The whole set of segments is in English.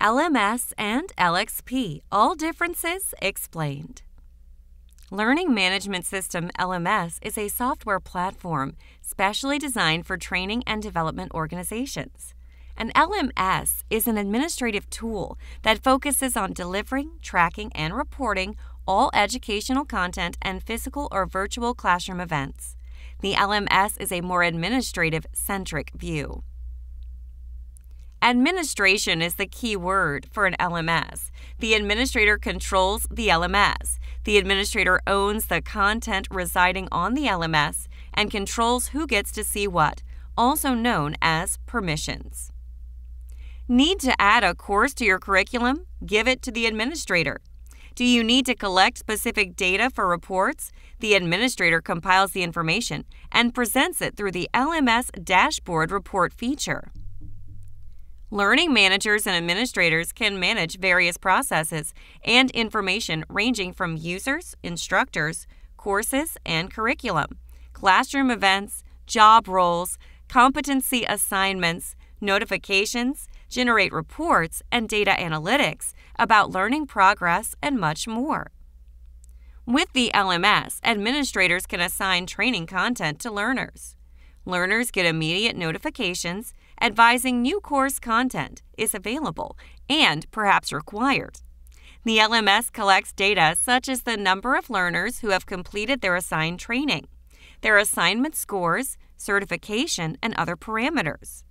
LMS and LXP, all differences explained. Learning Management System LMS is a software platform specially designed for training and development organizations. An LMS is an administrative tool that focuses on delivering, tracking, and reporting all educational content and physical or virtual classroom events. The LMS is a more administrative centric view. Administration is the key word for an LMS. The administrator controls the LMS. The administrator owns the content residing on the LMS and controls who gets to see what, also known as permissions. Need to add a course to your curriculum? Give it to the administrator. Do you need to collect specific data for reports? The administrator compiles the information and presents it through the LMS dashboard report feature. Learning managers and administrators can manage various processes and information ranging from users, instructors, courses and curriculum, classroom events, job roles, competency assignments, notifications, generate reports and data analytics about learning progress, and much more. With the LMS, administrators can assign training content to learners. Learners get immediate notifications advising new course content is available and perhaps required. The LMS collects data such as the number of learners who have completed their assigned training, their assignment scores, certification, and other parameters.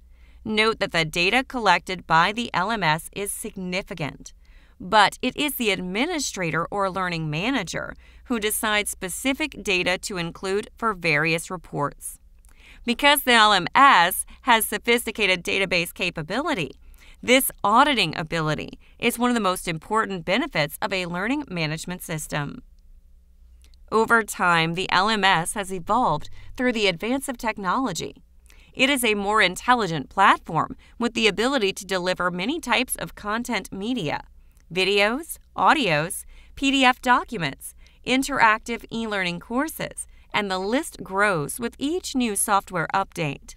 Note that the data collected by the LMS is significant, but it is the administrator or learning manager who decides specific data to include for various reports because the LMS has sophisticated database capability. This auditing ability is one of the most important benefits of a learning management system. Over time, the LMS has evolved through the advance of technology. It is a more intelligent platform with the ability to deliver many types of content media videos, audios, PDF documents, interactive e learning courses, and the list grows with each new software update.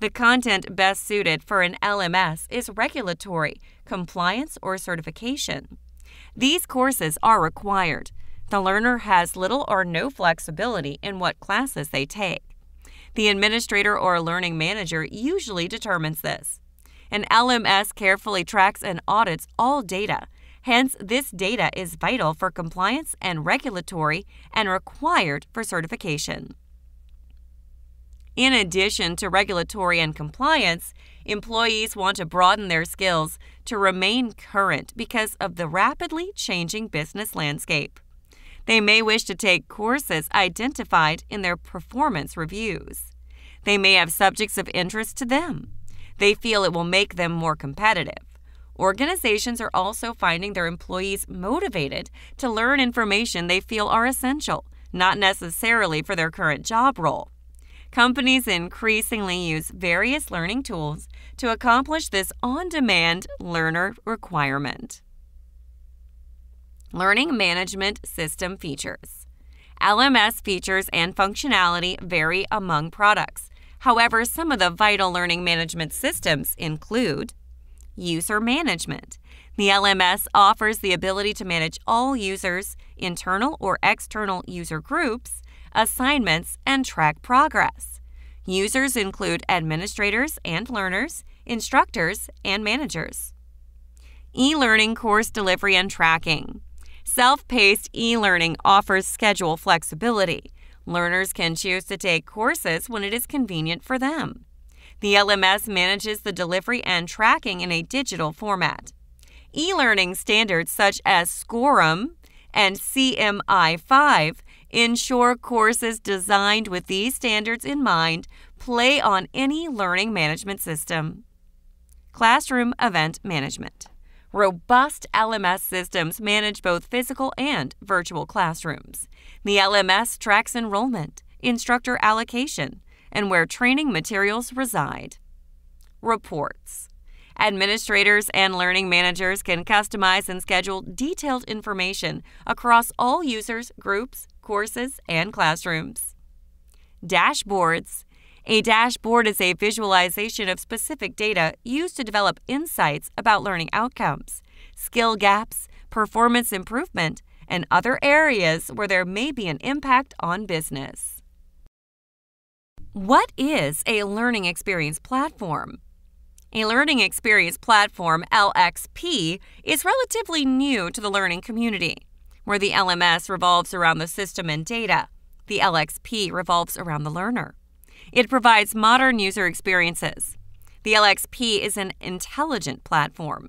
The content best suited for an LMS is regulatory, compliance, or certification. These courses are required. The learner has little or no flexibility in what classes they take. The administrator or learning manager usually determines this. An LMS carefully tracks and audits all data, Hence, this data is vital for compliance and regulatory and required for certification. In addition to regulatory and compliance, employees want to broaden their skills to remain current because of the rapidly changing business landscape. They may wish to take courses identified in their performance reviews. They may have subjects of interest to them. They feel it will make them more competitive. Organizations are also finding their employees motivated to learn information they feel are essential, not necessarily for their current job role. Companies increasingly use various learning tools to accomplish this on demand learner requirement. Learning Management System Features LMS features and functionality vary among products. However, some of the vital learning management systems include User management. The LMS offers the ability to manage all users, internal or external user groups, assignments, and track progress. Users include administrators and learners, instructors, and managers. E learning course delivery and tracking. Self paced e learning offers schedule flexibility. Learners can choose to take courses when it is convenient for them. The LMS manages the delivery and tracking in a digital format. E learning standards such as SCORUM and CMI 5 ensure courses designed with these standards in mind play on any learning management system. Classroom Event Management Robust LMS systems manage both physical and virtual classrooms. The LMS tracks enrollment, instructor allocation, and where training materials reside. Reports Administrators and learning managers can customize and schedule detailed information across all users, groups, courses, and classrooms. Dashboards a dashboard is a visualization of specific data used to develop insights about learning outcomes, skill gaps, performance improvement, and other areas where there may be an impact on business. What is a learning experience platform? A learning experience platform, LXP, is relatively new to the learning community. Where the LMS revolves around the system and data, the LXP revolves around the learner. It provides modern user experiences. The LXP is an intelligent platform.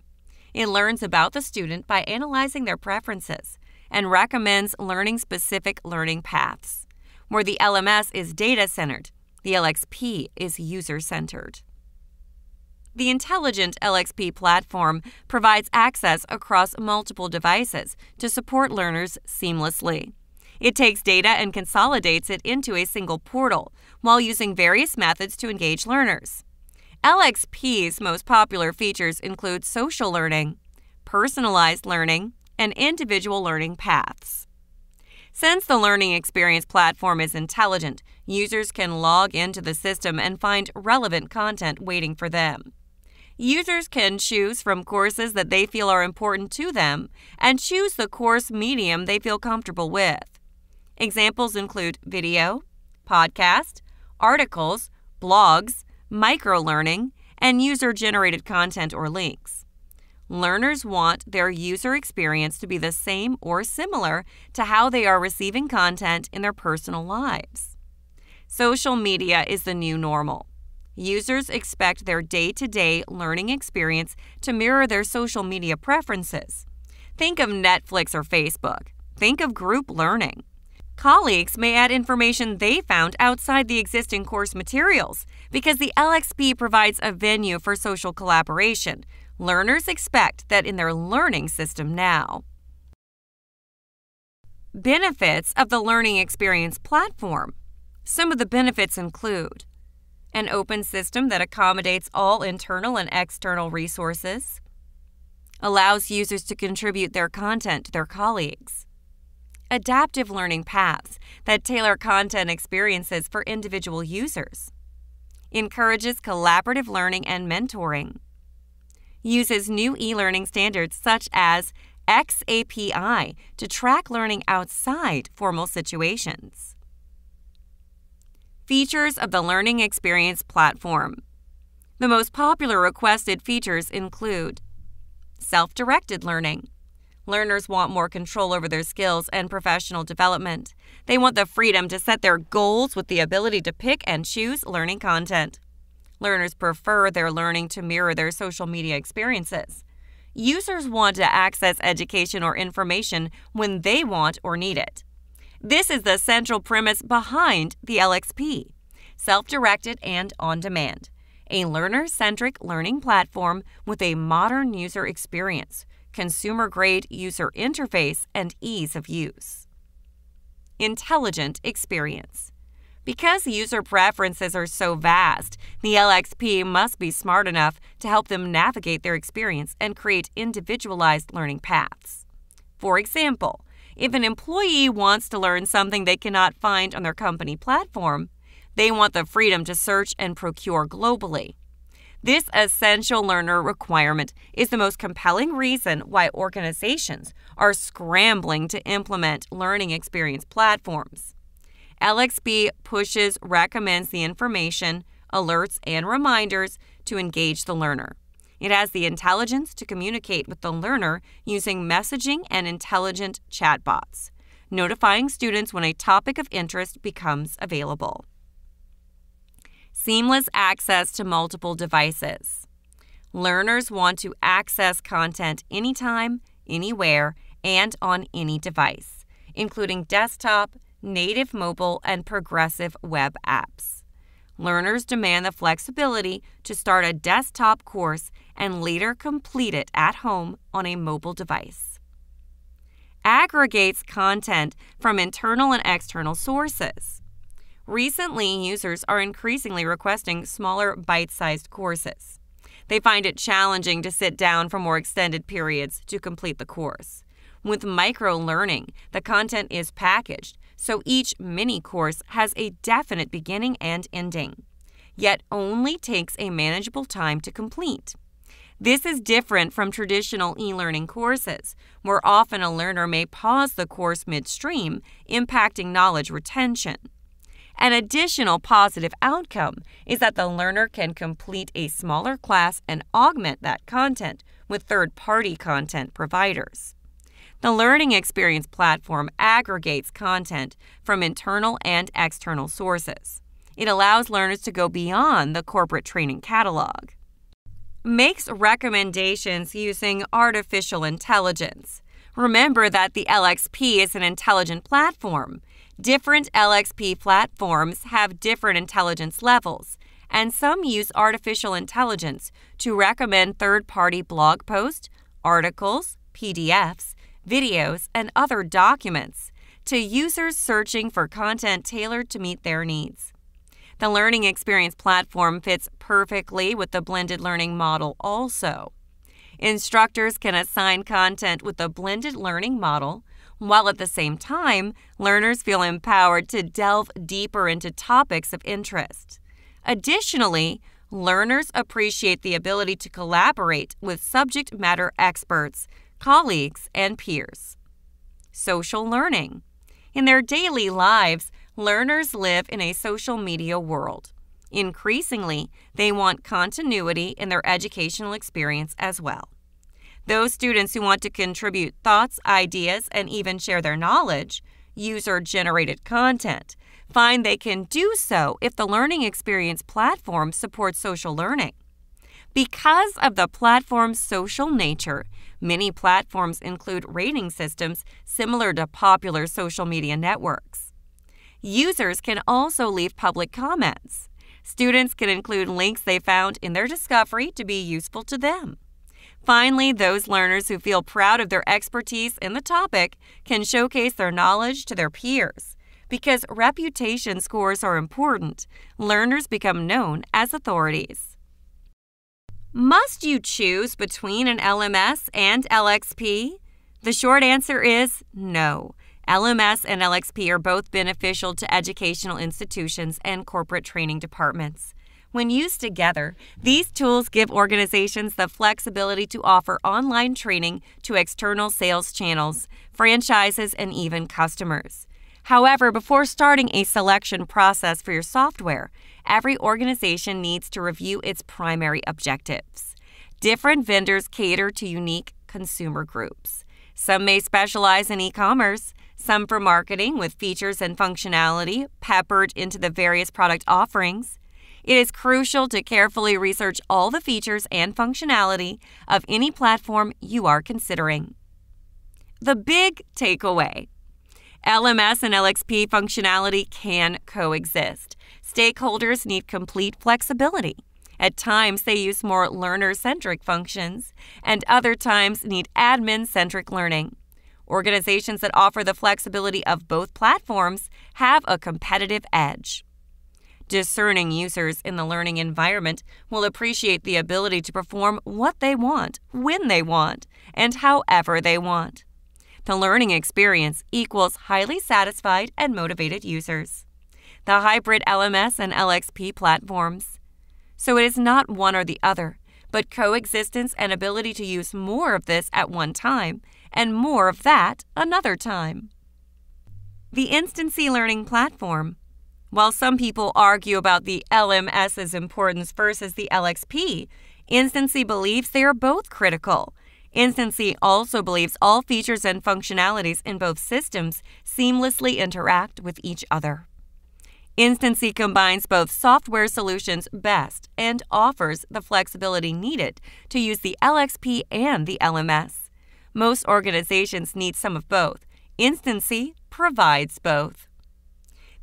It learns about the student by analyzing their preferences and recommends learning specific learning paths. Where the LMS is data centered, the LXP is user centered. The intelligent LXP platform provides access across multiple devices to support learners seamlessly. It takes data and consolidates it into a single portal while using various methods to engage learners. LXP's most popular features include social learning, personalized learning, and individual learning paths. Since the Learning Experience platform is intelligent, users can log into the system and find relevant content waiting for them. Users can choose from courses that they feel are important to them and choose the course medium they feel comfortable with. Examples include video, podcast, articles, blogs, microlearning, and user generated content or links learners want their user experience to be the same or similar to how they are receiving content in their personal lives. Social media is the new normal. Users expect their day to day learning experience to mirror their social media preferences. Think of Netflix or Facebook. Think of group learning. Colleagues may add information they found outside the existing course materials because the LXP provides a venue for social collaboration, learners expect that in their learning system now. Benefits of the Learning Experience Platform Some of the benefits include an open system that accommodates all internal and external resources, allows users to contribute their content to their colleagues, adaptive learning paths that tailor content experiences for individual users, encourages collaborative learning and mentoring, uses new e learning standards such as XAPI to track learning outside formal situations. Features of the Learning Experience Platform The most popular requested features include self directed learning. Learners want more control over their skills and professional development. They want the freedom to set their goals with the ability to pick and choose learning content. Learners prefer their learning to mirror their social media experiences. Users want to access education or information when they want or need it. This is the central premise behind the LXP self directed and on demand, a learner centric learning platform with a modern user experience, consumer grade user interface, and ease of use. Intelligent experience. Because user preferences are so vast, the LXP must be smart enough to help them navigate their experience and create individualized learning paths. For example, if an employee wants to learn something they cannot find on their company platform, they want the freedom to search and procure globally. This essential learner requirement is the most compelling reason why organizations are scrambling to implement learning experience platforms. LXB pushes recommends the information, alerts, and reminders to engage the learner. It has the intelligence to communicate with the learner using messaging and intelligent chatbots, notifying students when a topic of interest becomes available. Seamless access to multiple devices. Learners want to access content anytime, anywhere, and on any device, including desktop, native mobile and progressive web apps. Learners demand the flexibility to start a desktop course and later complete it at home on a mobile device. Aggregates content from internal and external sources. Recently, users are increasingly requesting smaller bite sized courses. They find it challenging to sit down for more extended periods to complete the course. With micro learning, the content is packaged so each mini course has a definite beginning and ending, yet only takes a manageable time to complete. This is different from traditional e learning courses, where often a learner may pause the course midstream, impacting knowledge retention. An additional positive outcome is that the learner can complete a smaller class and augment that content with third party content providers. The Learning Experience platform aggregates content from internal and external sources. It allows learners to go beyond the corporate training catalog. Makes recommendations using artificial intelligence. Remember that the LXP is an intelligent platform. Different LXP platforms have different intelligence levels, and some use artificial intelligence to recommend third party blog posts, articles, PDFs, videos, and other documents to users searching for content tailored to meet their needs. The Learning Experience platform fits perfectly with the blended learning model also. Instructors can assign content with the blended learning model, while at the same time, learners feel empowered to delve deeper into topics of interest. Additionally, learners appreciate the ability to collaborate with subject matter experts colleagues, and peers. Social learning. In their daily lives, learners live in a social media world. Increasingly, they want continuity in their educational experience as well. Those students who want to contribute thoughts, ideas, and even share their knowledge, user generated content, find they can do so if the learning experience platform supports social learning. Because of the platform's social nature, many platforms include rating systems similar to popular social media networks. Users can also leave public comments. Students can include links they found in their discovery to be useful to them. Finally, those learners who feel proud of their expertise in the topic can showcase their knowledge to their peers. Because reputation scores are important, learners become known as authorities. Must you choose between an LMS and LXP? The short answer is no. LMS and LXP are both beneficial to educational institutions and corporate training departments. When used together, these tools give organizations the flexibility to offer online training to external sales channels, franchises, and even customers. However, before starting a selection process for your software, every organization needs to review its primary objectives. Different vendors cater to unique consumer groups. Some may specialize in e commerce, some for marketing with features and functionality peppered into the various product offerings. It is crucial to carefully research all the features and functionality of any platform you are considering. The big takeaway LMS and LXP functionality can coexist. Stakeholders need complete flexibility. At times, they use more learner centric functions, and other times, need admin centric learning. Organizations that offer the flexibility of both platforms have a competitive edge. Discerning users in the learning environment will appreciate the ability to perform what they want, when they want, and however they want. The learning experience equals highly satisfied and motivated users the hybrid LMS and LXP platforms. So it is not one or the other, but coexistence and ability to use more of this at one time and more of that another time. The Instancy Learning Platform. While some people argue about the LMS's importance versus the LXP, Instancy believes they are both critical. Instancy also believes all features and functionalities in both systems seamlessly interact with each other. Instancy combines both software solutions best and offers the flexibility needed to use the LXP and the LMS. Most organizations need some of both. Instancy provides both.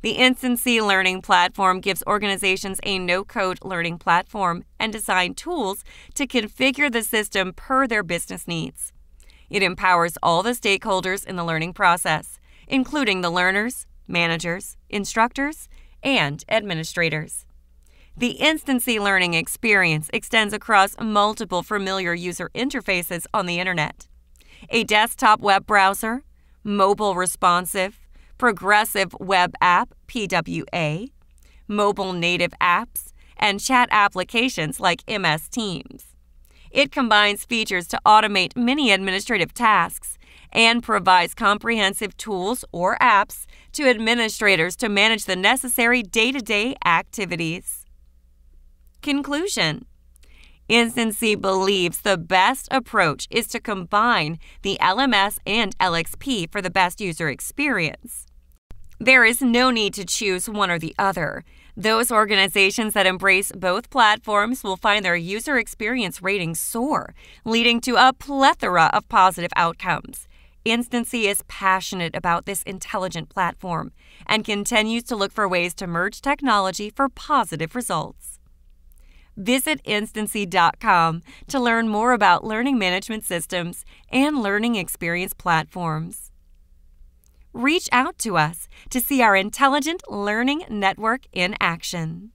The Instancy Learning Platform gives organizations a no code learning platform and design tools to configure the system per their business needs. It empowers all the stakeholders in the learning process, including the learners, managers, instructors, and administrators. The instancy learning experience extends across multiple familiar user interfaces on the Internet. A desktop web browser, mobile responsive, progressive web app, PWA, mobile native apps, and chat applications like MS Teams. It combines features to automate many administrative tasks and provides comprehensive tools or apps to administrators to manage the necessary day to day activities. Conclusion Instancy believes the best approach is to combine the LMS and LXP for the best user experience. There is no need to choose one or the other. Those organizations that embrace both platforms will find their user experience ratings soar, leading to a plethora of positive outcomes. Instancy is passionate about this intelligent platform and continues to look for ways to merge technology for positive results. Visit instancy.com to learn more about learning management systems and learning experience platforms. Reach out to us to see our intelligent learning network in action.